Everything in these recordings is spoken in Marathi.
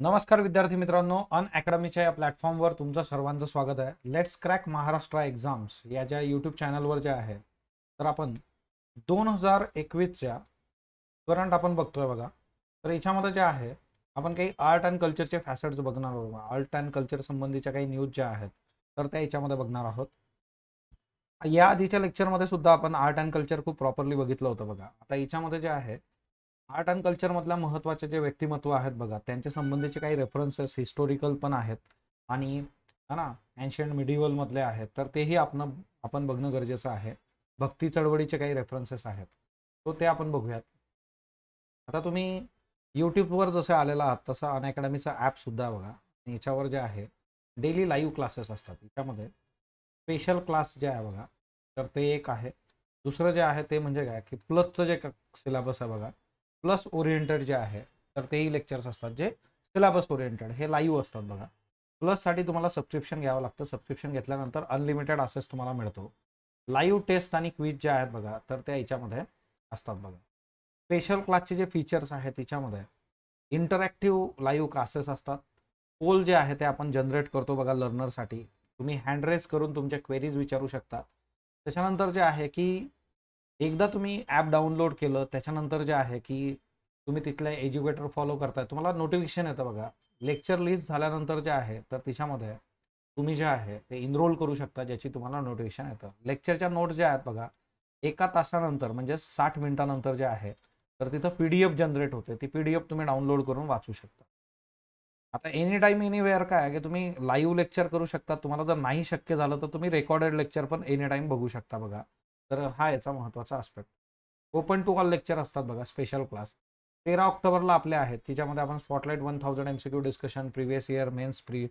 नमस्कार विद्यार्थी मित्रांनो अन अकॅडमीच्या या प्लॅटफॉर्मवर तुमचं सर्वांचं स्वागत आहे लेट्स क्रॅक महाराष्ट्र एक्झाम्स या ज्या यूट्यूब चॅनलवर ज्या आहे तर आपण दोन हजार एकवीसच्या करंट आपण बघतोय बघा तर याच्यामध्ये जे आहे आपण काही आर्ट अँड कल्चरचे फॅसेट्स बघणार आहोत आर्ट अँड कल्चर संबंधीच्या काही न्यूज ज्या आहेत तर त्या याच्यामध्ये बघणार आहोत या आधीच्या लेक्चरमध्ये सुद्धा आपण आर्ट अँड कल्चर खूप प्रॉपरली बघितलं होतं बघा आता याच्यामध्ये जे आहे आर्ट अँड कल्चरमधल्या महत्त्वाचे जे व्यक्तिमत्व आहेत बघा त्यांच्या संबंधीचे काही रेफरन्सेस हिस्टोरिकल पण आहेत आणि है ना मिडिवल मिडिवलमधले आहेत तर तेही आपण आपण बघणं गरजेचं आहे भक्ती चळवळीचे काही रेफरन्सेस आहेत तो ते आपण बघूयात आता तुम्ही यूट्यूबवर जसं आलेला आहात तसं ॲप ॲपसुद्धा बघा आणि याच्यावर जे आहे डेली लाईव्ह क्लासेस असतात याच्यामध्ये स्पेशल क्लास जे आहे बघा तर ते एक आहे दुसरं जे आहे ते म्हणजे काय की प्लसचं जे सिलेबस आहे बघा प्लस ओरिएंटेड जे आहे तर तेही लेक्चर्स असतात जे सिलेबस ओरिएंटेड हे लाईव्ह असतात बघा प्लससाठी तुम्हाला सबस्क्रिप्शन घ्यावं लागतं सबस्क्रिप्शन घेतल्यानंतर अनलिमिटेड असेस तुम्हाला मिळतो लाईव्ह टेस्ट आणि क्विज जे आहेत बघा तर त्या याच्यामध्ये असतात बघा स्पेशल क्लासचे जे फीचर्स आहेत त्याच्यामध्ये इंटरॅक्टिव्ह लाईव्ह क्लासेस असतात पोल जे आहे ते आपण जनरेट करतो बघा लर्नरसाठी तुम्ही हँड करून तुमच्या क्वेरीज विचारू शकता त्याच्यानंतर जे आहे की एकदा तुम्ही ॲप डाउनलोड केलं त्याच्यानंतर जे आहे की तुम्ही तिथले एज्युकेटर फॉलो करताय तुम्हाला नोटिफिकेशन येतं बघा लेक्चर लिस्ट झाल्यानंतर जे आहे तर तिच्यामध्ये तुम्ही जे आहे ते इनरोल करू शकता ज्याची तुम्हाला नोटिफिकेशन येतं लेक्चरच्या नोट्स ज्या आहेत बघा एका तासानंतर म्हणजे साठ मिनिटानंतर जे आहे तर तिथं पी डी एफ जनरेट होते ती पी डी एफ तुम्ही डाउनलोड करून वाचू शकता आता एनी टाईम एनी वेअर काय की तुम्ही लाईव्ह लेक्चर करू शकता तुम्हाला जर नाही शक्य झालं तर तुम्ही रेकॉर्डेड लेक्चर पण एनी टाईम बघू शकता बघा तर हा याचा महत्त्वाचा aspect open to all lecture असतात बघा स्पेशल क्लास तेरा ऑक्टोबरला आपल्या आहेत तिच्यामध्ये आपण spotlight one thousand M C discussion previous year mains pre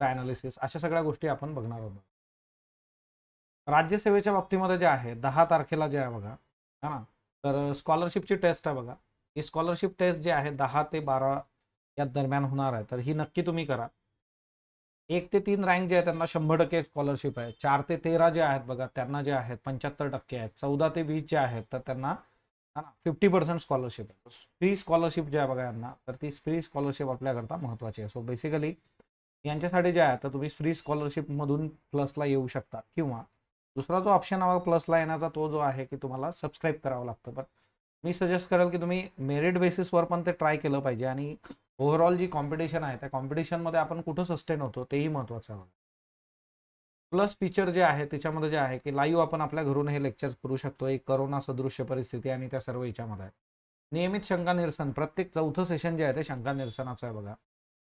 analysis अशा सगळ्या गोष्टी आपण बघणार आहोत राज्यसेवेच्या बाबतीमध्ये जे आहे दहा तारखेला जे आहे बघा हा ना तर स्कॉलरशिपची टेस्ट आहे बघा ही स्कॉलरशिप टेस्ट जी आहे दहा ते बारा या दरम्यान होणार आहे तर ही नक्की तुम्ही करा एक ते तीन रँक जे आहे त्यांना शंभर टक्के स्कॉलरशिप आहे चार ते तेरा जे आहेत बघा त्यांना जे आहेत पंच्याहत्तर टक्के आहेत चौदा ते वीस जे आहेत तर त्यांना फिफ्टी पर्सेंट स्कॉलरशिप आहे फ्री स्कॉलरशिप जे आहे बघा यांना तर ती फ्री स्कॉलरशिप आपल्याकरता महत्वाची आहे सो बेसिकली यांच्यासाठी जे आहे तर तुम्ही फ्री स्कॉलरशिपमधून प्लसला येऊ शकता किंवा दुसरा जो ऑप्शन प्लसला येण्याचा तो जो आहे की तुम्हाला सबस्क्राईब करावा लागतं पण मी सजेस्ट करेल की तुम्ही मेरिट बेसिसवर पण ते ट्राय केलं पाहिजे आणि ओव्हरऑल जी कॉम्पिटिशन आहे त्या कॉम्पिटिशनमध्ये आपण कुठं सस्टेन होतो तेही महत्वाचं आहे प्लस फीचर जे आहे त्याच्यामध्ये जे आहे की लाईव्ह आपण आपल्या घरून हे लेक्चर्स करू शकतो एक करोना सदृश्य परिस्थिती आणि त्या सर्व याच्यामध्ये नियमित शंका निरसन प्रत्येक चौथं सेशन जे आहे ते शंका निरसनाचं आहे बघा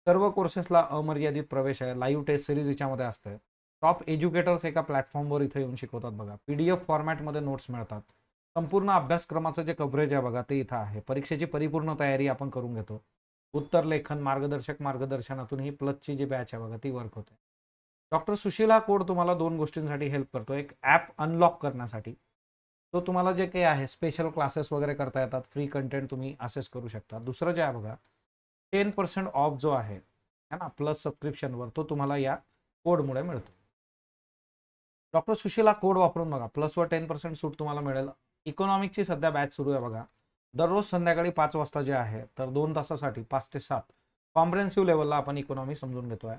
सर्व कोर्सेसला अमर्यादित प्रवेश आहे लाईव्ह टेस्ट सिरीज याच्यामध्ये असते टॉप एज्युकेटर्स एका प्लॅटफॉर्मवर इथे येऊन शिकवतात बघा पी डी एफ फॉर्मॅटमध्ये नोट्स मिळतात संपूर्ण अभ्यासक्रमाचं जे कव्हरेज आहे बघा ते इथं आहे परीक्षेची परिपूर्ण तयारी आपण करून घेतो उत्तर लेखन मार्गदर्शक मार्गदर्शनातून ही प्लसची जी बॅच आहे बघा ती वर्क होते डॉक्टर सुशीला कोड तुम्हाला दोन गोष्टींसाठी हेल्प करतो एक ॲप अनलॉक करण्यासाठी तो तुम्हाला जे काही आहे स्पेशल क्लासेस वगैरे करता येतात फ्री कंटेंट तुम्ही असेस करू शकता दुसरं जे आहे बघा टेन पर्सेंट ऑफ जो आहे है ना प्लस सबस्क्रिप्शनवर तो तुम्हाला या कोडमुळे मिळतो डॉक्टर सुशीला कोड वापरून बघा प्लसवर टेन पर्सेंट सूट तुम्हाला मिळेल इकॉनॉमिकची सध्या बॅच सुरू आहे बघा दररोज संध्याकाळी पाच वाजता जे आहे तर दोन तासासाठी पाच ते सात कॉम्प्रेन्सिव्ह लेवलला आपण इकॉनॉमी समजून घेतो आहे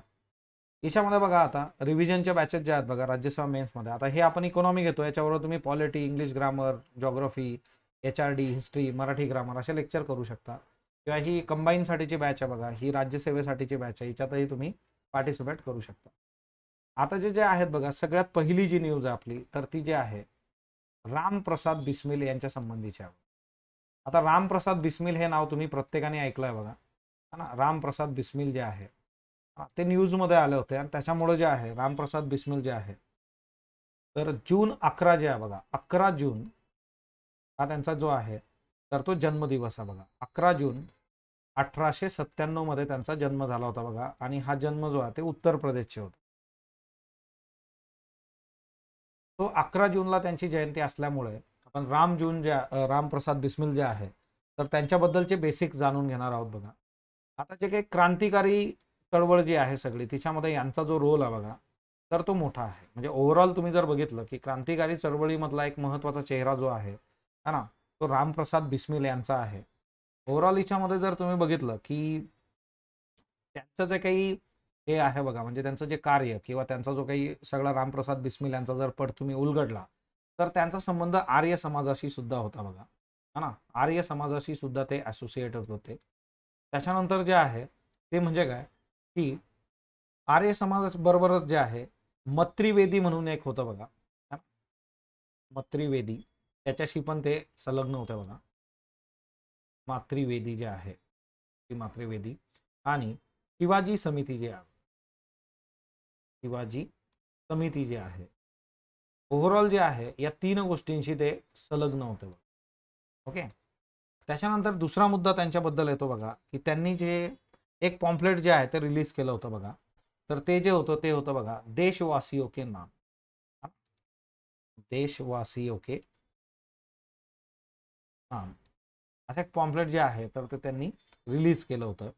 याच्यामध्ये बघा आता रिव्हिजनच्या बॅचेस जे आहेत बघा राज्यसभा मेन्समध्ये आता हे आपण इकॉनॉमी घेतो याच्यावर तुम्ही polity English grammar geography H R D history Marathi grammar असे लेक्चर करू शकता किंवा ही कंबाईनसाठीची बॅच आहे बघा ही राज्यसेवेसाठीची बॅच आहे याच्यातही तुम्ही पार्टिसिपेट करू शकता आता जे जे आहेत बघा सगळ्यात पहिली जी न्यूज आहे आपली तर ती जी आहे रामप्रसाद बिस्मिल यांच्या संबंधीचे आता रामप्रसाद बिस्मिल हे नाव तुम्ही प्रत्येकाने ऐकलं आहे बघा है ना रामप्रसाद बिस्मिल जे आहे ते न्यूजमध्ये आले होते आणि त्याच्यामुळे जे आहे रामप्रसाद बिस्मिल जे आहे तर जून अकरा जे आहे बघा अकरा जून हा त्यांचा जो आहे तर तो जन्मदिवस आहे बघा अकरा जून अठराशे सत्त्याण्णवमध्ये त्यांचा जन्म झाला होता बघा आणि हा जन्म जो आहे ते उत्तर प्रदेशचे होते तो अकरा जूनला त्यांची जयंती असल्यामुळे आपण राम जून ज्या रामप्रसाद बिस्मिल जे आहे तर त्यांच्याबद्दलचे बेसिक जाणून घेणार आहोत बघा आता जे काही क्रांतिकारी चळवळ जी आहे सगळी तिच्यामध्ये यांचा जो रोल आहे बघा तर तो मोठा आहे म्हणजे ओव्हरऑल तुम्ही जर बघितलं की क्रांतिकारी चळवळीमधला एक महत्त्वाचा चेहरा जो आहे हा ना तो रामप्रसाद बिस्मिल यांचा आहे ओव्हरऑल हिच्यामध्ये जर तुम्ही बघितलं की त्यांचं जे काही हे आहे बघा म्हणजे त्यांचं जे कार्य किंवा त्यांचा जो काही सगळा रामप्रसाद बिस्मिल यांचा जर पट तुम्ही उलगडला तर त्यांचा संबंध आर्य समाजाशी सुद्धा होता बघा हा ना आर्य समाजाशी सुद्धा ते असोसिएट होते त्याच्यानंतर जे आहे ते म्हणजे काय की आर्य समाजाबरोबरच जे आहे मत्रिवेदी म्हणून एक होतं बघा मत्रिवेदी त्याच्याशी पण ते संलग्न होते बघा मातृवेदी जे आहे ती मातृवेदी आणि शिवाजी समिती जी आहे किंवा जी समिती जी आहे ओव्हरऑल जे आहे या तीन गोष्टींशी ते संलग्न होते ओके त्याच्यानंतर दुसरा मुद्दा त्यांच्याबद्दल येतो बघा की त्यांनी जे एक पॉम्प्लेट जे आहे ते रिलीज केलं होतं बघा तर ते जे होतं ते होतं बघा देशवासी ओके नाम देशवासी ओके नाम असं एक पॉम्प्लेट जे आहे तर ते त्यांनी रिलीज केलं होतं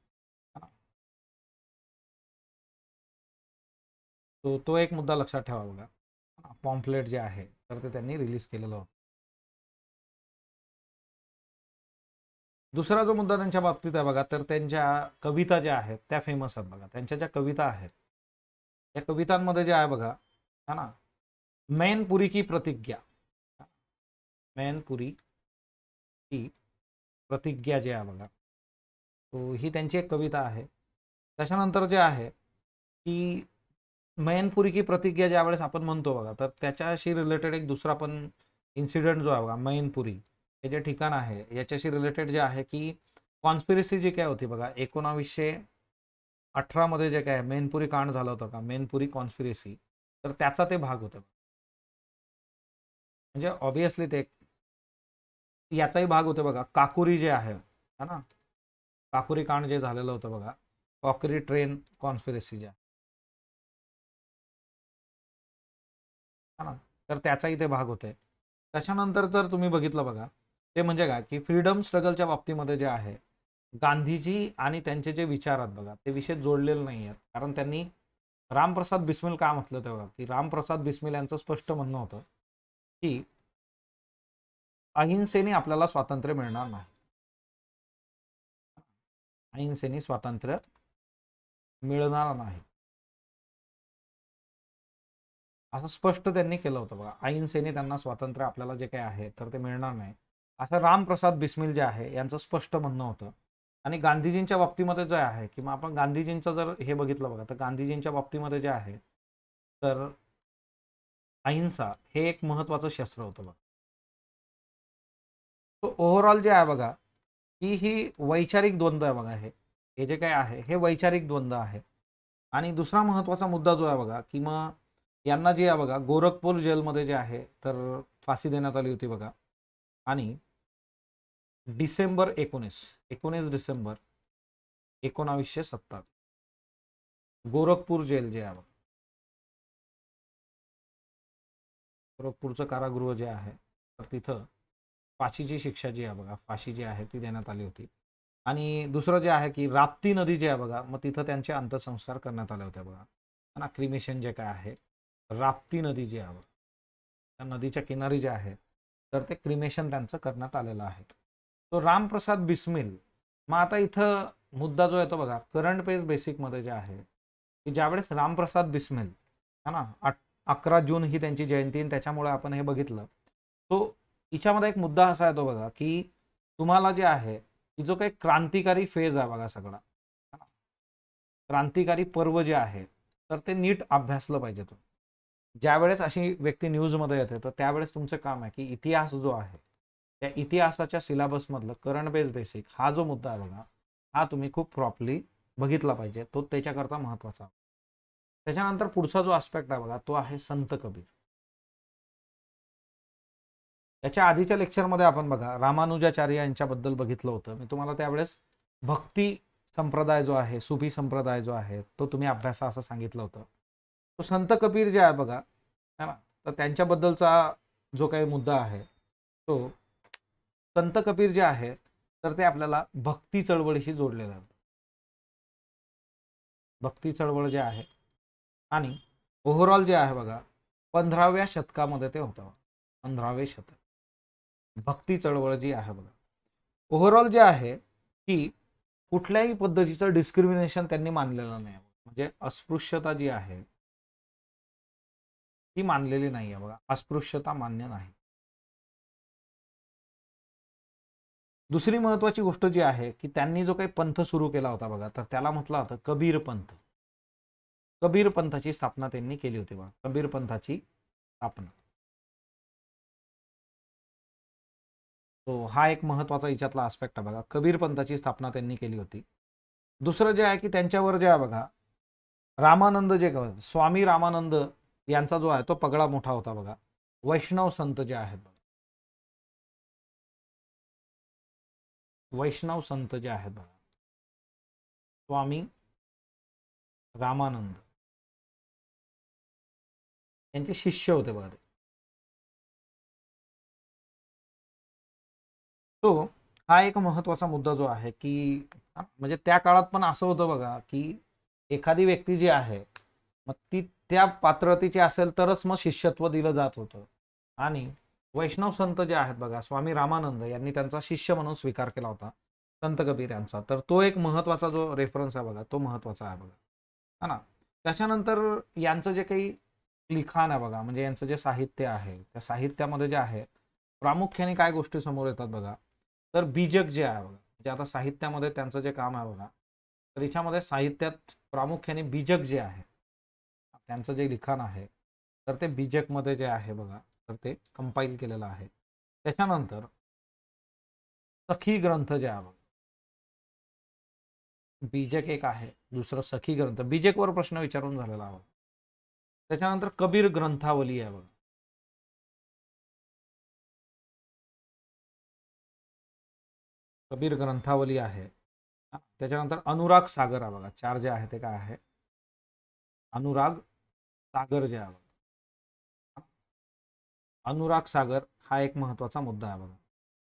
तो तो एक मुद्दा लक्षात ठेवा बघा पॉम्प्लेट जे आहे तर ते त्यांनी रिलीज केलेलं होतं दुसरा जो मुद्दा त्यांच्या बाबतीत आहे बघा तर त्यांच्या कविता ज्या आहेत त्या फेमस आहेत बघा त्यांच्या ज्या कविता आहेत त्या कवितांमध्ये जे आहे बघा है ना मैनपुरी की प्रतिज्ञा मैनपुरी की प्रतिज्ञा जी आहे बघा तो ही त्यांची एक कविता आहे त्याच्यानंतर जे आहे की मैनपुरी की प्रतिज्ञा ज्यावेळेस आपण म्हणतो बघा तर त्याच्याशी रिलेटेड एक दुसरा पण इन्सिडेंट जो आहे बघा मैनपुरी हे जे ठिकाण आहे याच्याशी रिलेटेड जे आहे की कॉन्स्पिरसी जी काय होती बघा एकोणावीसशे अठरामध्ये जे काय मेनपुरी कांड झालं होतं का मेनपुरी कॉन्स्पिरसी तर त्याचा ते भाग होता म्हणजे ऑब्विसली ते याचाही भाग होते बघा काकुरी जे आहे है ना काकुरी कांड जे झालेलं होतं बघा कॉकरी ट्रेन कॉन्स्पिरसी जे तर त्याचा इथे भाग होते त्याच्यानंतर जर तुम्ही बघितलं बघा ते म्हणजे काय की फ्रीडम स्ट्रगलच्या बाबतीमध्ये जे आहे गांधीजी आणि त्यांचे जे विचार आहेत बघा ते विषय जोडलेले नाही आहेत कारण त्यांनी रामप्रसाद बिस्मिल का म्हटलं ते बघा की रामप्रसाद बिस्मिल यांचं स्पष्ट म्हणणं होतं की अहिंसेने आपल्याला स्वातंत्र्य मिळणार नाही अहिंसेने स्वातंत्र्य मिळणार नाही असं स्पष्ट त्यांनी केलं होतं बघा अहिंसेने त्यांना स्वातंत्र्य आपल्याला जे काही आहे तर ते मिळणार नाही असं रामप्रसाद बिस्मिल जे आहे यांचं स्पष्ट म्हणणं होतं आणि गांधीजींच्या बाबतीमध्ये जे आहे किंवा आपण गांधीजींचं जर हे बघितलं बघा तर गांधीजींच्या बाबतीमध्ये जे आहे तर अहिंसा हे एक महत्वाचं शस्त्र होतं बघा ओव्हरऑल जे आहे बघा की ही वैचारिक द्वंद्व आहे बघा हे हे जे काय आहे हे वैचारिक द्वंद्व आहे आणि दुसरा महत्त्वाचा मुद्दा जो आहे बघा की मग यांना जे आहे बघा गोरखपूर जेलमध्ये जे आहे तर फाशी देण्यात आली होती बघा आणि डिसेंबर एकोणीस एकोणीस डिसेंबर एकोणावीसशे सत्तावीस गोरखपूर जेल जे आहे बघा गोरखपूरचं कारागृह जे आहे तर तिथं फाशीची शिक्षा जी आहे बघा फाशी जी आहे ती देण्यात आली होती आणि दुसरं जे आहे की राप्ती नदी जी आहे बघा मग तिथं त्यांचे अंत्यसंस्कार करण्यात आले होते बघा ना क्रिमेशन जे काय आहे राप्ती नदी जी आहे त्या नदीच्या किनारी जे आहेत तर ते क्रिमेशन त्यांचं करण्यात आलेलं आहे तो रामप्रसाद बिस्मिल मग आता इथं मुद्दा जो येतो बघा करंट पेज बेसिकमध्ये जे आहे की ज्यावेळेस रामप्रसाद बिस्मिल है ना अकरा जून ही त्यांची जयंती आणि त्याच्यामुळे आपण हे बघितलं तो हिच्यामध्ये एक मुद्दा असा येतो बघा की तुम्हाला जे आहे की जो काही क्रांतिकारी फेज आहे बघा सगळा क्रांतिकारी पर्व जे आहे तर ते नीट अभ्यासलं पाहिजे तुम्ही ज्यावेळेस अशी व्यक्ती न्यूजमध्ये येते तर त्यावेळेस तुमचं काम आहे की इतिहास जो आहे त्या इतिहासाच्या सिलेबसमधलं करंट बेस बेसिक हा जो मुद्दा आहे बघा हा तुम्ही खूप प्रॉपरली बघितला पाहिजे तो त्याच्याकरता महत्त्वाचा त्याच्यानंतर पुढचा जो आस्पेक्ट आहे बघा तो आहे संत कबीर याच्या आधीच्या लेक्चरमध्ये आपण बघा रामानुजाचार्य यांच्याबद्दल बघितलं होतं मी तुम्हाला त्यावेळेस भक्ती संप्रदाय जो आहे सुफी संप्रदाय जो आहे तो तुम्ही अभ्यासा असं सांगितलं होतं तो संत कबीर जे आहे बघा है ना तर त्यांच्याबद्दलचा जो काही मुद्दा आहे तो संत कबीर जे आहे तर ते आपल्याला भक्ती चळवळीशी जोडले जाते भक्ती चळवळ जे आहे आणि ओव्हरऑल जे आहे बघा पंधराव्या शतकामध्ये ते होतं पंधरावे शतक भक्ती चळवळ जी आहे बघा ओव्हरऑल जे आहे की कुठल्याही पद्धतीचं डिस्क्रिमिनेशन त्यांनी मानलेलं नाही म्हणजे अस्पृश्यता जी आहे ती मानलेली नाही आहे बघा अस्पृश्यता मान्य नाही दुसरी महत्वाची गोष्ट जी आहे की त्यांनी जो काही पंथ सुरू केला होता बघा तर त्याला म्हटलं होतं कबीर पंथ कबीर पंथाची स्थापना त्यांनी केली होती बघा कबीर पंथाची स्थापना तो हा एक महत्वाचा याच्यातला आस्पेक्ट आहे बघा कबीर पंथाची स्थापना त्यांनी केली होती दुसरं जे आहे की त्यांच्यावर जे आहे बघा रामानंद जे स्वामी रामानंद यांचा जो आहे तो पगडा मोठा होता बघा वैष्णव संत जे आहेत बघा वैष्णव संत जे आहेत बघा स्वामी रामानंद यांचे शिष्य होते बघा ते तो हा एक महत्वाचा मुद्दा जो आहे की म्हणजे त्या काळात पण असं होतं बघा की एखादी व्यक्ती जी आहे मग ती त्या पात्रतेची असेल तरच मग शिष्यत्व दिलं जात होतं आणि वैष्णव संत जे आहेत बघा स्वामी रामानंद यांनी त्यांचा शिष्य म्हणून स्वीकार केला होता संत कबीर यांचा तर तो एक महत्वाचा जो रेफरन्स आहे बघा तो महत्वाचा आहे बघा हा ना त्याच्यानंतर यांचं जे काही लिखाण आहे बघा म्हणजे यांचं जे साहित्य आहे त्या साहित्यामध्ये जे आहे प्रामुख्याने काय गोष्टी समोर येतात बघा तर बीजक जे आहे बघा म्हणजे आता साहित्यामध्ये त्यांचं जे काम आहे बघा तर याच्यामध्ये साहित्यात प्रामुख्याने बीजक जे आहे त्यांचं जे लिखाण आहे तर ते बीजेकमध्ये जे आहे बघा तर ते कंपाईल केलेलं आहे त्याच्यानंतर सखी ग्रंथ जे आहे बघा बीजेक एक आहे दुसरं सखी ग्रंथ बीजेकवर प्रश्न विचारून झालेला आहे त्याच्यानंतर कबीर ग्रंथावली आहे बघा कबीर ग्रंथावली आहे त्याच्यानंतर अनुराग सागर आहे बघा चार जे आहे ते काय आहे अनुराग सागर जे आहे बघा अनुराग सागर हा एक महत्वाचा मुद्दा आहे बघा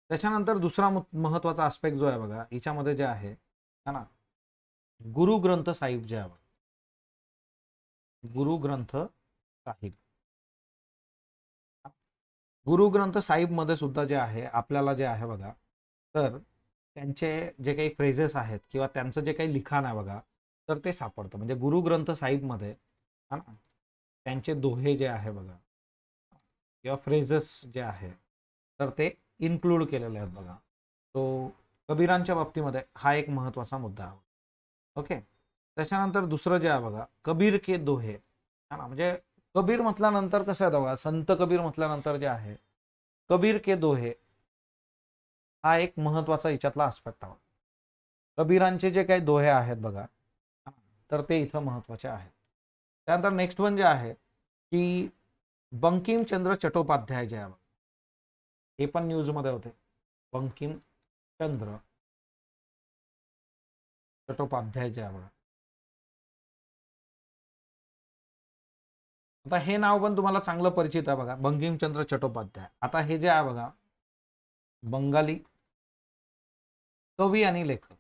त्याच्यानंतर दुसरा महत्वाचा आस्पेक्ट जो आहे बघा हिच्यामध्ये जे आहे ना गुरु ग्रंथ साहिब जे आहे गुरु ग्रंथ साहिब गुरु ग्रंथ साहिब मध्ये सुद्धा जे आहे आपल्याला जे आहे बघा तर त्यांचे जे काही फ्रेजेस आहेत किंवा त्यांचं जे काही लिखाण आहे बघा तर ते सापडतं म्हणजे गुरुग्रंथ ग्रंथ साहिबमध्ये हा ना त्यांचे दोहे जे आहे बघा किंवा फ्रेजेस जे आहे तर ते इन्क्लूड केलेले आहेत बघा तो कबीरांच्या बाबतीमध्ये हा एक महत्त्वाचा मुद्दा आहे ओके त्याच्यानंतर दुसरं जे आहे बघा कबीर के दोहे ना म्हणजे कबीर म्हटल्यानंतर कसं आहे बघा संत कबीर म्हटल्यानंतर जे आहे कबीर के दोहे हा एक महत्त्वाचा याच्यातला आस्पेक्ट आहे कबीरांचे जे काही दोहे आहेत बघा तर ते इथं महत्त्वाचे आहेत त्यानंतर नेक्स्ट वन जे आहे की बंकिमचंद्र चट्टोपाध्याय जे आहे हे पण न्यूजमध्ये होते बंकिमचंद्र चट्टोपाध्याय जे आहे आता हे नाव पण तुम्हाला चांगलं परिचित आहे बघा बंकिमचंद्र चट्टोपाध्याय आता हे जे आहे बघा बंगाली कवी आणि लेखक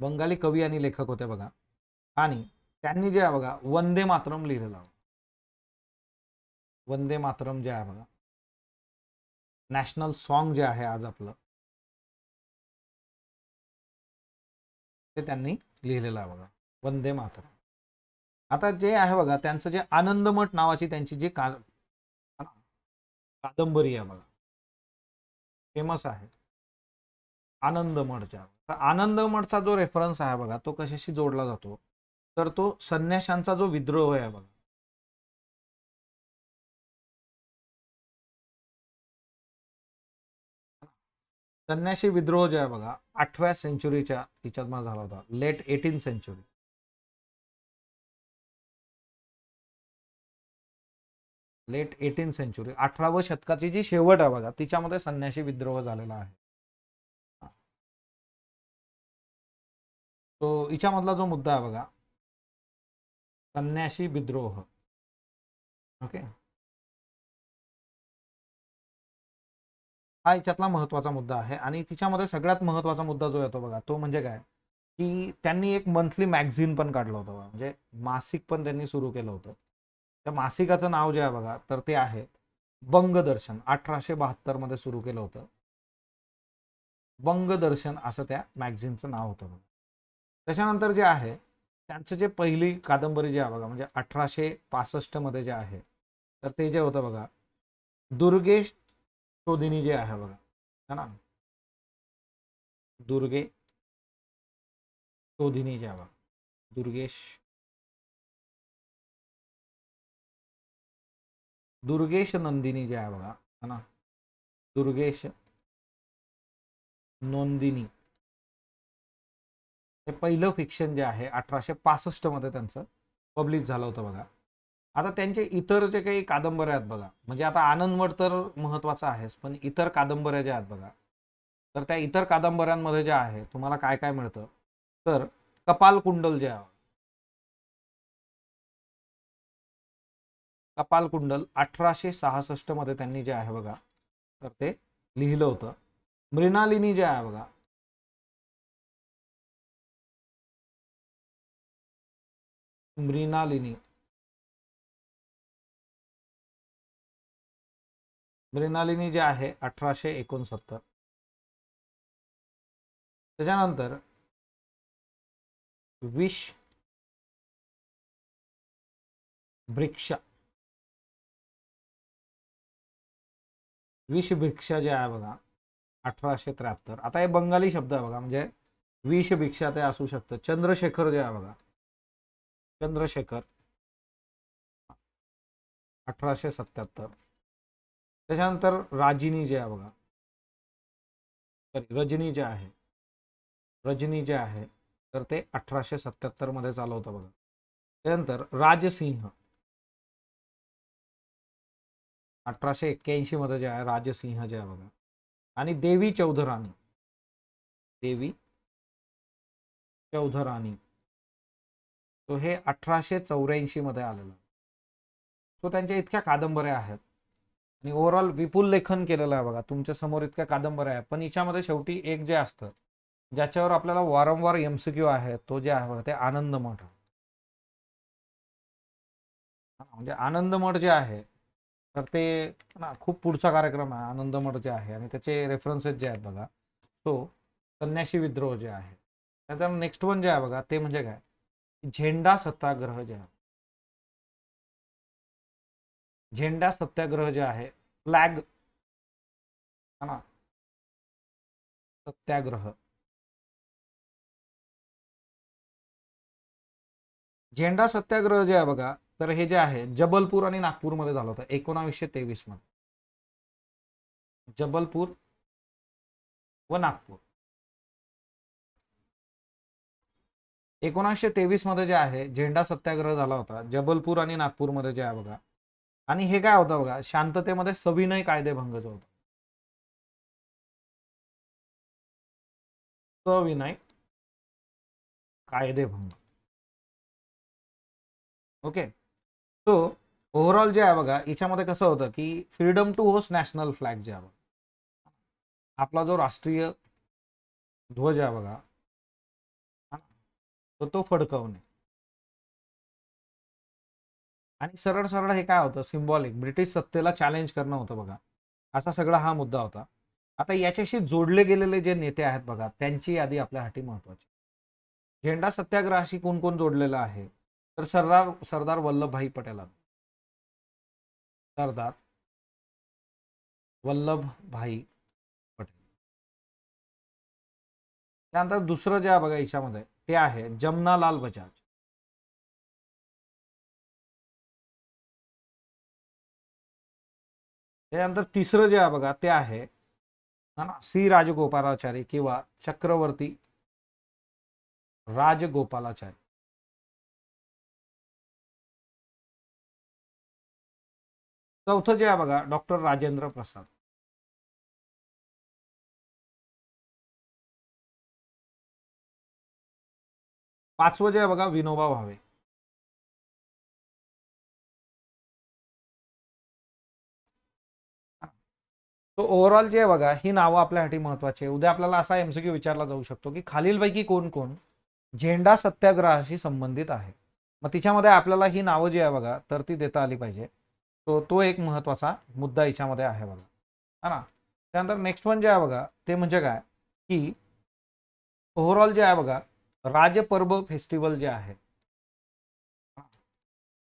बंगाली कवी आणि लेखक होते बघा आणि त्यांनी जे आहे बघा वंदे मातरम लिहिलेलं वंदे मातरम जे आहे बघा नॅशनल सॉन्ग जे आहे आज आपलं ते त्यांनी लिहिलेलं आहे बघा वंदे मातरम आता जे आहे बघा त्यांचं जे आनंदमठ नावाची त्यांची जी का कादंबरी आहे बघा फेमस आहे आनंद मठच्या आनंद मठचा जो रेफरन्स आहे बघा तो कशाशी जोडला जातो तर तो संन्याशांचा जो विद्रोह आहे बघा संन्याशी विद्रोह जो आहे बघा आठव्या सेंचुरीच्या तिच्यात मला झाला होता late eighteen century late eighteen century अठराव्या शतकाची जी शेवट आहे बघा तिच्यामध्ये संन्याशी विद्रोह झालेला आहे तो हिच्यामधला जो मुद्दा आहे बघा कन्याशी विद्रोह ओके हा याच्यातला महत्वाचा मुद्दा आहे आणि तिच्यामध्ये सगळ्यात महत्वाचा मुद्दा जो येतो बघा तो म्हणजे काय की त्यांनी एक मंथली मॅगझिन पण काढलं होतं म्हणजे मासिक पण त्यांनी सुरू केलं होतं त्या मासिकाचं नाव जे आहे बघा तर ते आहे बंगदर्शन अठराशे बहात्तरमध्ये सुरू केलं होतं बंगदर्शन असं त्या मॅगझिनचं नाव होतं बघा त्याच्यानंतर जे आहे त्यांचं जे पहिली कादंबरी जी आहे बघा म्हणजे अठराशे पासष्टमध्ये जे आहे तर ते जे होतं बघा दुर्गेश शोधिनी जे आहे बघा है ना दुर्गे शोधिनी जे आहे बघा दुर्गेश दुर्गेश नंदिनी जे आहे बघा है ना दुर्गेश नोंदिनी हे पहिलं फिक्शन जे आहे अठराशे पासष्टमध्ये त्यांचं पब्लिश झालं होतं बघा आता त्यांचे इतर जे काही कादंबऱ्या आहेत बघा म्हणजे आता आनंदवड तर महत्त्वाचं आहेच पण इतर कादंबऱ्या ज्या आहेत बघा तर त्या इतर कादंबऱ्यांमध्ये जे आहे तुम्हाला काय काय मिळतं तर कपालकुंडल जे आहे कपालकुंडल कुंडल अठराशे सहासष्टमध्ये त्यांनी जे आहे बघा तर ते लिहिलं होतं मृणालिनी जे आहे बघा मृणालिनी मृणालिनी जे आहे अठराशे एकोणसत्तर त्याच्यानंतर विष वृक्ष विषभिक्षा जे आहे बघा अठराशे त्र्याहत्तर आता हे बंगाली शब्द आहे बघा म्हणजे विषभिक्षा ते असू शकतं चंद्रशेखर जे आहे बघा चंद्रशेखर अठराशे सत्याहत्तर त्याच्यानंतर राजिनी जे आहे बघा सॉरी रजनी जे आहे रजनी जे आहे तर ते अठराशे सत्याहत्तरमध्ये चालू होतं बघा त्यानंतर राजसिंह अठराशे मध्ये जे आहे राजसिंह जे आहे बघा आणि देवी चौधराणी देवी चौधराणी सो हे अठराशे मध्ये आलेलं सो त्यांच्या इतक्या कादंबऱ्या आहेत आणि ओव्हरऑल विपुल लेखन केलेलं आहे बघा तुमच्या समोर इतक्या कादंबऱ्या आहेत पण याच्यामध्ये शेवटी एक जे असतं ज्याच्यावर आपल्याला वारंवार एमसीक्यू आहे तो जे आहे बघा ते आनंद मठ म्हणजे आनंद मठ जे आहे तर ते ना खूप पुढचा कार्यक्रम आहे आनंद मठ जे आहे आणि त्याचे रेफरन्सेस जे आहेत बघा तो कन्याशी विद्रोह जे आहे त्याच्यानंतर नेक्स्ट वन जे आहे बघा ते म्हणजे काय झेंडा सत्याग्रह जे आहे झेंडा सत्याग्रह जे आहे फ्लॅग हा सत्याग्रह झेंडा सत्याग्रह जे आहे बघा तर हे जे आहे जबलपूर आणि नागपूरमध्ये झालं होतं एकोणावीसशे तेवीस मध्ये जबलपूर व नागपूर एकोणीसशे तेवीस मध्ये जे आहे झेंडा सत्याग्रह झाला होता जबलपूर आणि नागपूरमध्ये जे आहे बघा आणि हे काय होतं बघा शांततेमध्ये सविनय कायदेभंग जो होता सविनय कायदेभंग ओके सो ओव्हरऑल जे आहे बघा याच्यामध्ये कसं होतं की freedom to host national flag जे आहे आपला जो राष्ट्रीय ध्वज आहे बघा तर तो फडकवणे आणि सरळ सरळ हे काय होतं सिम्बॉलिक ब्रिटिश सत्तेला चॅलेंज करणं होतं बघा असा सगळा हा मुद्दा होता आता याच्याशी जोडले गेलेले जे नेते आहेत बघा त्यांची यादी आपल्यासाठी महत्वाची झेंडा सत्याग्रहाशी कोण कोण जोडलेला आहे तर सरदार सरदार वल्लभभाई पटेल सरदार वल्लभभाई पटेल त्यानंतर दुसरं जे आहे बघा याच्यामध्ये ते आहे जमनालाल बजाज त्यानंतर तिसरं जे आहे बघा ते आहे ना सी राजगोपालाचारी किंवा चक्रवर्ती राजगोपालाचारी चौथं जे आहे बघा डॉक्टर राजेंद्र प्रसाद पाचवं जे आहे बघा विनोबा भावे तो ओव्हरऑल जे बघा ही नावं आपल्यासाठी महत्वाची आहे उद्या आपल्याला असा एमसीक्यू विचारला जाऊ शकतो की खालीलपैकी कोण कोण झेंडा सत्याग्रहाशी संबंधित आहे मग तिच्यामध्ये आपल्याला ही नावं जी आहे बघा तर ती देता आली पाहिजे तो तो एक महत्वाचा मुद्दा हिच्यामध्ये आहे बघा हा ना त्यानंतर नेक्स्ट वन जे आहे बघा ते म्हणजे काय की ओव्हरऑल जे आहे बघा राजपर्व फेस्टिवल जे आहे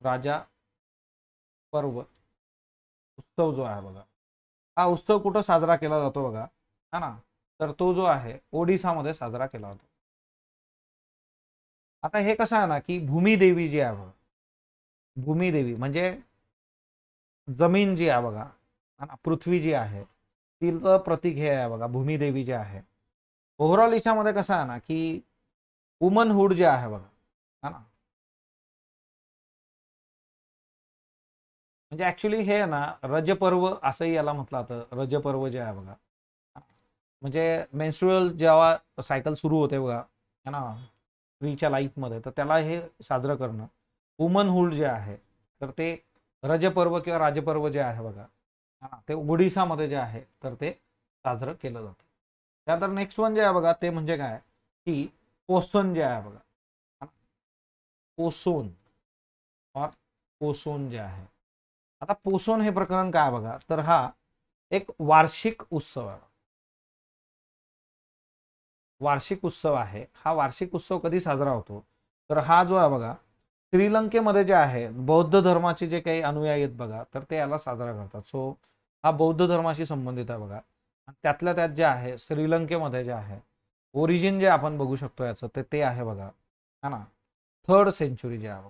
राजा पर्व उत्सव जो आहे बघा हा उत्सव कुठं साजरा केला जातो बघा है ना तर तो जो आहे ओडिसामध्ये साजरा केला जातो आता हे कसं आहे ना की भूमिदेवी जी आहे बघा भूमिदेवी म्हणजे जमीन जी आहे बघा हा ना पृथ्वी जी आहे तिचं प्रतीक हे आहे बघा भूमिदेवी जे आहे ओव्हरऑल याच्यामध्ये कसं आहे ना की वुमनहूड जे आहे बघा हा ना म्हणजे ॲक्च्युली हे ना रजपर्व असंही याला म्हटलं जातं रजपर्व जे आहे बघा म्हणजे मेन्स्युअल जेव्हा सायकल सुरू होते बघा है ना स्त्रीच्या लाईफमध्ये तर त्याला हे साजरं करणं वुमनहूड जे आहे तर ते रजपर्व किंवा राजपर्व जे आहे बघा हां ते ओडिसामध्ये जे आहे तर ते साजरं केलं जातं त्यानंतर नेक्स्ट वन जे आहे बघा ते म्हणजे काय की पोसन जे आहे बघा कोसोन और पोसोन जे आहे आता पोसोन हे प्रकरण काय बघा तर हा एक वार्षिक उत्सव आहे वार्षिक उत्सव आहे हा वार्षिक उत्सव कधी साजरा होतो तर हा जो आहे बघा श्रीलंकेमध्ये जे आहे बौद्ध धर्माचे जे काही अनुयायी आहेत बघा तर ते याला साजरा करतात सो हा बौद्ध धर्माशी संबंधित आहे बघा त्यातल्या त्यात जे आहे श्रीलंकेमध्ये जे आहे ओरिजिन जे आपण बघू शकतो याचं ते ते आहे बघा हा ना थर्ड सेंचुरी जे आहे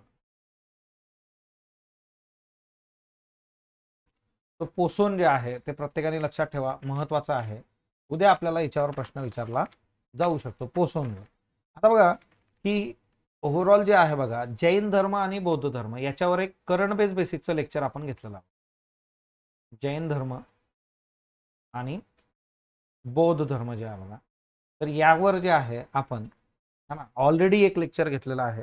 तो पोसोन जे आहे ते प्रत्येकाने लक्षात ठेवा महत्वाचं आहे उद्या आपल्याला याच्यावर प्रश्न विचारला जाऊ शकतो पोसोन आता बघा की ओव्हरऑल जे आहे बघा जैन धर्म आणि बौद्ध धर्म याच्यावर एक करंट बेस बेसिकचं लेक्चर आपण घेतलेलं जैन धर्म आणि बौद्ध धर्म जे आहे बघा तर यावर जे आहे आपण है ना ऑलरेडी एक लेक्चर घेतलेलं आहे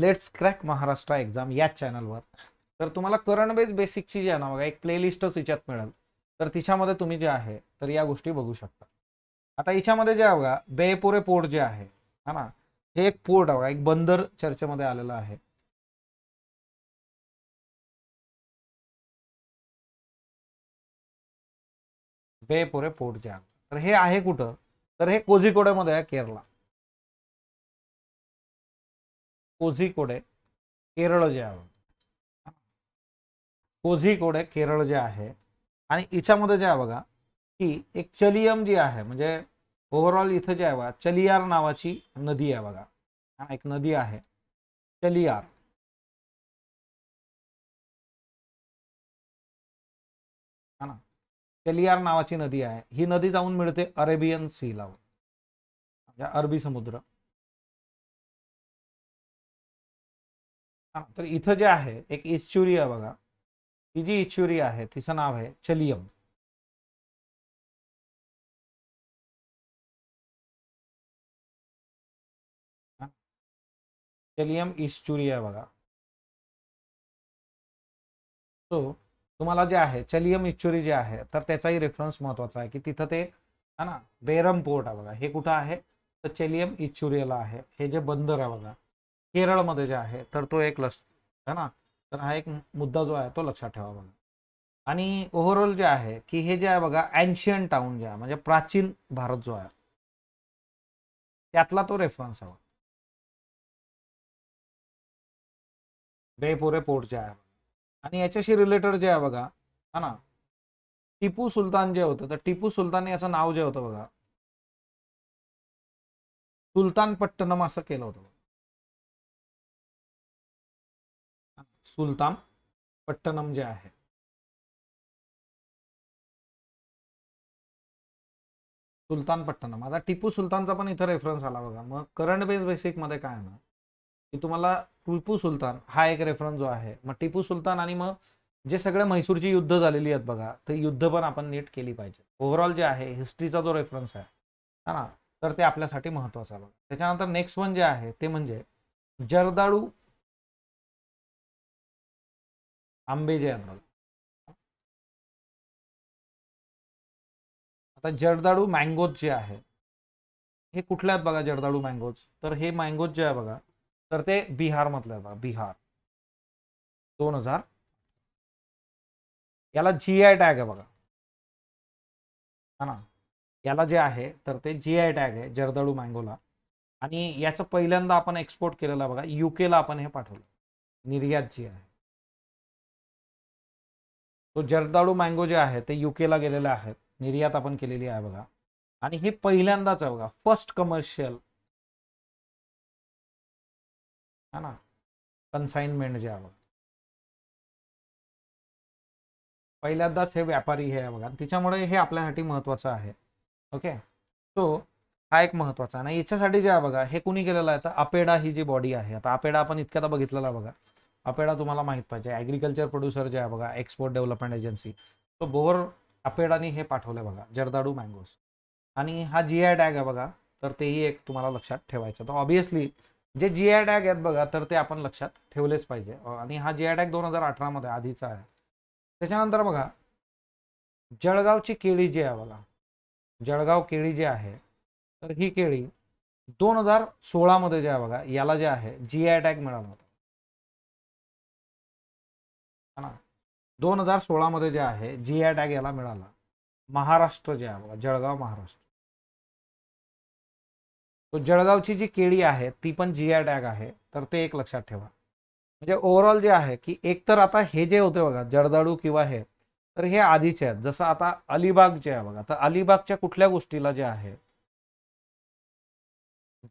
लेट्स क्रॅक महाराष्ट्र एक्झाम याच चॅनलवर तर तुम्हाला करंट बेस बेसिकची जी आहे ना बघा एक प्लेलिस्टच हिच्यात मिळेल तर तिच्यामध्ये तुम्ही जे आहे तर या गोष्टी बघू शकता आता हिच्यामध्ये जे आहे बघा बेपुरे पोर्ट जे आहे हा ना हे एक पोर्ट आहे बघा एक बंदर चर्चेमध्ये आलेलं आहे बेपुरे पोर्ट जे आहे तर हे आहे कुठं तर हे कोझिकोडेमध्ये आहे केरला कोझिकोडे केरळ जे आहे कोझिकोडे केरळ जे आहे आणि हिच्यामध्ये जे आहे बघा की एक चलियम जी आहे म्हणजे ओव्हरऑल इथं जे आहे बघा चलियार नावाची नदी आहे बघा एक नदी आहे चलियार चलियार नावाची नदी आहे ही नदी जाऊन मिळते अरेबियन सीला म्हणजे अरबी समुद्र तर इथं जे आहे एक इश्चुरिया बघा ही जी इश्चुरिया आहे तिचं नाव आहे चलियम चलियम इश्चुरिया बघा सो तुम्हाला जे आहे चलियम इच्चुरी जे आहे तर त्याचाही रेफरन्स महत्वाचा आहे की तिथं ते है ना बेरम पोर्ट आहे बघा हे कुठं आहे तर चेलियम इच्चुरियाला आहे हे जे बंदर आहे बघा केरळमध्ये जे आहे तर तो एक लक्ष है ना तर हा एक मुद्दा जो आहे तो लक्षात ठेवा बघा आणि ओव्हरऑल जे आहे की हे जे आहे बघा अँशियन टाउन जे आहे म्हणजे प्राचीन भारत जो आहे त्यातला तो रेफरन्स हवा बेपोरे पोर्ट जे आहे आणि याच्याशी रिलेटेड जे आहे बघा हा ना टिपू सुलतान जे होतं तर टिपू सुलतान याचं नाव जे होतं बघा सुलतान पट्टनम असं केलं होतं सुलतान पट्टनम जे आहे सुलतान पट्टनम आता टिपू सुलतानचा पण इथं रेफरन्स आला बघा मग करंट बेस बेसिकमध्ये काय ना की तुम्हाला टिपू सुलतान हा एक रेफरन्स जो आहे मग टिपू सुलतान आणि मग जे सगळे म्हैसूरची युद्ध झालेली आहेत बघा ते युद्ध पण आपण नीट केली पाहिजे ओव्हरऑल जे आहे हिस्ट्रीचा जो रेफरन्स आहे हा ना तर ते आपल्यासाठी महत्वाचं आहे बघा त्याच्यानंतर नेक्स्ट वन जे आहे ते म्हणजे जर्दाळू आंबे जे आहेत आता जर्दाळू मँगोज जे आहे हे कुठल्या आहेत बघा जर्दाळू मँगोज तर हे मँगोज जे आहे बघा तर ते बिहार बिहारमधलं बघा बिहार दोन हजार याला जी आय टॅग आहे बघा हा ना याला जे आहे तर ते जी आय टॅग आहे जर्दळू मँगोला आणि याचं पहिल्यांदा आपण एक्सपोर्ट केलेला बघा युकेला आपण हे पाठवलं निर्यात जी आहे तो जर्दाळू मँगो जे आहे ते युकेला गेलेले आहेत निर्यात आपण केलेली आहे बघा आणि हे पहिल्यांदाच आहे बघा फर्स्ट कमर्शियल है ना कन्साइनमेंट जे आहे बघा पहिल्यांदाच हे व्यापारी हे बघा तिच्यामुळे हे आपल्यासाठी महत्वाचं आहे ओके सो हा एक महत्त्वाचा आणि याच्यासाठी जे आहे बघा हे कुणी केलेलं आहे तर अपेडा ही जी बॉडी आहे आता अपेडा आपण इतक्यात बघितलेला बघा अपेडा तुम्हाला माहित पाहिजे ॲग्रिकल्चर प्रोड्युसर जे आहे बघा एक्सपोर्ट डेव्हलपमेंट एजन्सी तो बोर अपेडाने हे पाठवलं बघा जर्दाडू मँगोस आणि हा जी आय टॅग आहे बघा तर तेही एक तुम्हाला लक्षात ठेवायचं तर ऑब्वियसली जे जी आय टॅग आहेत बघा तर ते आपण लक्षात ठेवलेच पाहिजे आणि हा जी आय टॅग दोन हजार अठरामध्ये आधीचा आहे त्याच्यानंतर बघा जळगावची केळी जी आहे बघा जळगाव केळी जी आहे तर ही केळी दोन हजार सोळामध्ये जे आहे बघा याला जे आहे जी आय टॅग मिळाला होता दोन हजार सोळामध्ये जे आहे जी आय टॅग याला मिळाला महाराष्ट्र जे आहे बघा जळगाव महाराष्ट्र तो जळगावची जी केळी आहे ती पण जी आय टॅग आहे तर ते एक लक्षात ठेवा म्हणजे ओव्हरऑल जे आहे की एकतर आता हे जे होते बघा जळदाळू किंवा हे तर हे आधीचे आहेत जसं आता अलिबाग जे आहे बघा तर अलिबागच्या कुठल्या गोष्टीला जे आहे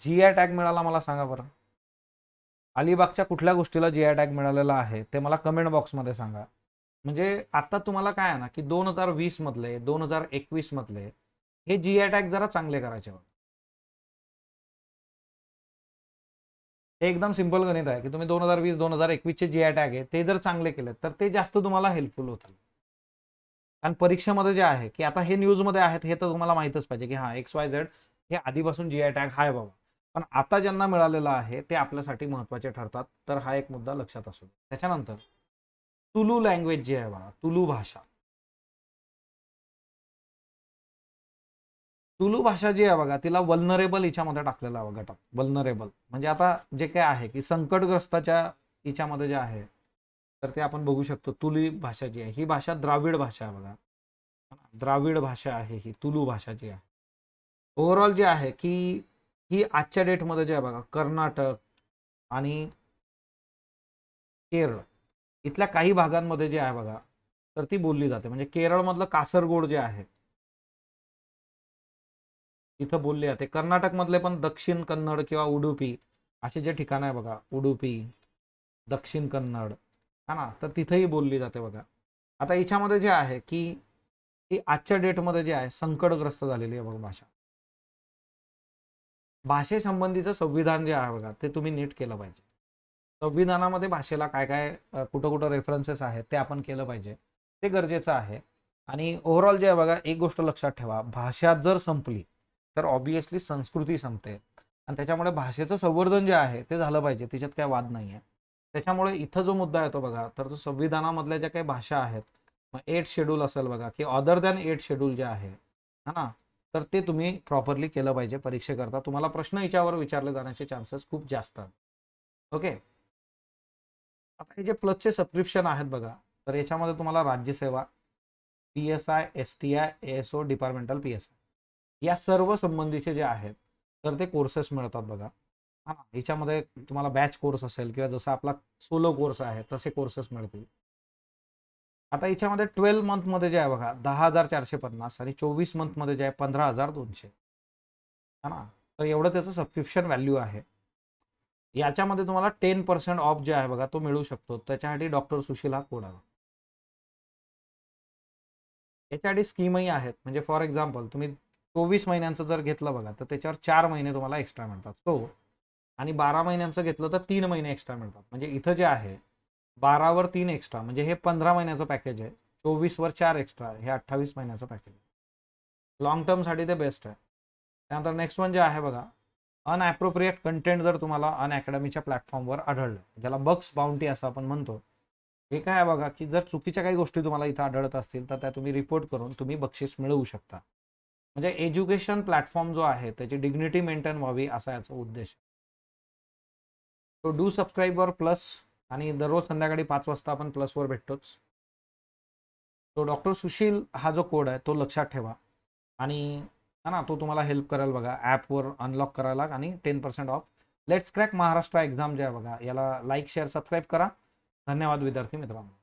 जी आय टॅग मिळाला मला सांगा बरं अलिबागच्या कुठल्या गोष्टीला जी आय टॅग मिळालेला आहे ते मला कमेंट बॉक्समध्ये सांगा म्हणजे आता तुम्हाला काय आहे ना की दोन हजार वीसमधले दोन हजार एकवीसमधले हे जी आय टॅग जरा चांगले करायचे बघा हे एकदम सिंपल गणित आहे की तुम्ही दोन हजार वीस दोन हजार एकवीसचे जे अटॅक आहे ते जर चांगले केले तर ते जास्त तुम्हाला हेल्पफुल होतील कारण परीक्षेमध्ये जे आहे की आता हे न्यूजमध्ये आहेत हे तर तुम्हाला माहीतच पाहिजे की हा एक्स वाय झेड हे आधीपासून जी अटॅक हाय बाबा पण आता ज्यांना मिळालेलं आहे ते आपल्यासाठी महत्त्वाचे ठरतात तर हा एक मुद्दा लक्षात असू त्याच्यानंतर तुलू लँग्वेज जी आहे बाबा तुलू भाषा तुलू भाषा जी आहे बघा तिला वल्नरेबल हिच्यामध्ये आहे बघा गटात वल्नरेबल म्हणजे आता जे काय आहे की संकटग्रस्ताच्या हिच्यामध्ये जे आहे तर ते आपण बघू शकतो तुली भाषा जी आहे ही भाषा द्राविड भाषा आहे बघा द्राविड भाषा आहे ही तुलू भाषा जी आहे ओव्हरऑल जे आहे की ही आजच्या डेटमध्ये जे आहे बघा कर्नाटक आणि केरळ इथल्या काही भागांमध्ये जे आहे बघा तर ती बोलली जाते म्हणजे केरळमधलं कासरगोड जे आहे इथं बोलले जाते कर्नाटकमधले पण दक्षिण कन्नड किंवा उडुपी असे जे ठिकाण आहे बघा उडुपी दक्षिण कन्नड हा ना तर तिथेही बोलली जाते बघा आता याच्यामध्ये जे आहे की ही आजच्या डेटमध्ये जे आहे संकटग्रस्त झालेली आहे बघा भाषा भाषेसंबंधीचं संविधान जे आहे बघा ते तुम्ही नीट केलं पाहिजे संविधानामध्ये भाषेला काय काय कुठं कुठं रेफरन्सेस आहेत ते आपण केलं पाहिजे ते गरजेचं आहे आणि ओव्हरऑल जे आहे बघा एक गोष्ट लक्षात ठेवा भाषा जर संपली तर ऑब्विसली संस्कृती संपते आणि त्याच्यामुळे भाषेचं संवर्धन जे आहे ते झालं पाहिजे त्याच्यात काही वाद नाही आहे त्याच्यामुळे इथं जो मुद्दा येतो बघा तर तो संविधानामधल्या ज्या काही भाषा आहेत मग एट शेड्यूल असेल बघा की अदर दॅन एट शेड्यूल जे आहे है ना तर ते तुम्ही प्रॉपरली केलं पाहिजे परीक्षेकरता तुम्हाला प्रश्न याच्यावर विचारले जाण्याचे चान्सेस खूप जास्त ओके आता हे जे प्लसचे सबस्क्रिप्शन आहेत बघा तर याच्यामध्ये तुम्हाला Rajyaseva P S I S T I S O departmental P S I या सर्व संबंधीचे जे आहेत तर ते कोर्सेस मिळतात बघा हा याच्यामध्ये तुम्हाला बॅच कोर्स असेल किंवा जसा आपला सोलो कोर्स आहे तसे कोर्सेस मिळतील आता याच्यामध्ये ट्वेल्व मंथमध्ये जे आहे बघा दहा हजार चारशे पन्नास आणि चोवीस मंथमध्ये जे आहे पंधरा हजार दोनशे हा ना तर एवढं त्याचं सबस्क्रिप्शन व्हॅल्यू आहे याच्यामध्ये तुम्हाला टेन पर्सेंट ऑफ जे आहे बघा तो मिळू शकतो त्याच्यासाठी डॉक्टर सुशील हा कोड स्कीम याच्यासाठी स्कीमही आहेत म्हणजे फॉर एक्झाम्पल तुम्ही चोवीस महिन्यांचं जर घेतलं बघा तर त्याच्यावर चार महिने तुम्हाला एक्स्ट्रा मिळतात तो आणि बारा महिन्यांचं घेतलं तर तीन महिने एक्स्ट्रा मिळतात म्हणजे इथं जे आहे बारावर तीन एक्स्ट्रा म्हणजे हे पंधरा महिन्याचं पॅकेज आहे चोवीसवर चार एक्स्ट्रा हे अठ्ठावीस महिन्याचं पॅकेज आहे लॉंग टर्मसाठी ते बेस्ट आहे त्यानंतर नेक्स्ट वन जे आहे बघा अनएप्रोप्रिएट कंटेंट जर तुम्हाला अनअकॅडमीच्या प्लॅटफॉर्मवर आढळलं ज्याला बक्स बाउंटी असं आपण म्हणतो हे काय आहे बघा की जर चुकीच्या काही गोष्टी तुम्हाला इथं आढळत असतील तर त्या तुम्ही रिपोर्ट करून तुम्ही बक्षीस मिळवू शकता म्हणजे एज्युकेशन प्लॅटफॉर्म जो आहे त्याची डिग्निटी मेंटेन व्हावी असा याचा उद्देश तो डू सबस्क्राईबवर प्लस आणि दररोज संध्याकाळी पाच वाजता आपण प्लसवर भेटतोच तो डॉक्टर सुशील हा जो कोड आहे तो लक्षात ठेवा आणि ना तो तुम्हाला हेल्प करायला बघा ॲपवर अनलॉक करायला आणि ten percent off let's crack Maharashtra exam जे आहे बघा याला लाईक शेअर सबस्क्राईब करा धन्यवाद विद्यार्थी मित्रांनो